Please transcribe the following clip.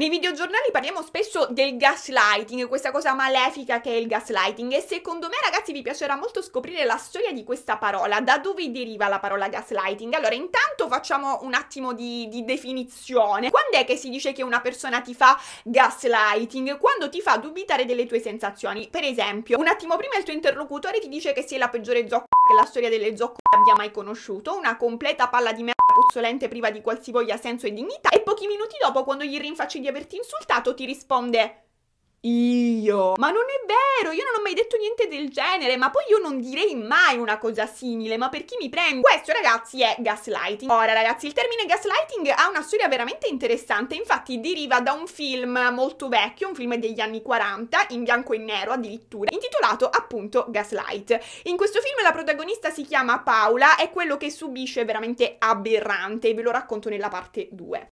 Nei videogiornali parliamo spesso del gaslighting, questa cosa malefica che è il gaslighting e secondo me ragazzi vi piacerà molto scoprire la storia di questa parola, da dove deriva la parola gaslighting. Allora intanto facciamo un attimo di, di definizione. Quando è che si dice che una persona ti fa gaslighting? Quando ti fa dubitare delle tue sensazioni. Per esempio, un attimo prima il tuo interlocutore ti dice che sei la peggiore zocca che la storia delle zocche abbia mai conosciuto, una completa palla di merda puzzolente priva di qualsivoglia senso e dignità e pochi minuti dopo quando gli rinfacci di averti insultato ti risponde io. Ma non è vero, io non ho mai detto niente del genere, ma poi io non direi mai una cosa simile, ma per chi mi prende? Questo ragazzi è gaslighting. Ora ragazzi, il termine gaslighting ha una storia veramente interessante, infatti deriva da un film molto vecchio, un film degli anni 40, in bianco e nero addirittura, intitolato appunto Gaslight. In questo film la protagonista si chiama Paola è quello che subisce veramente aberrante, ve lo racconto nella parte 2.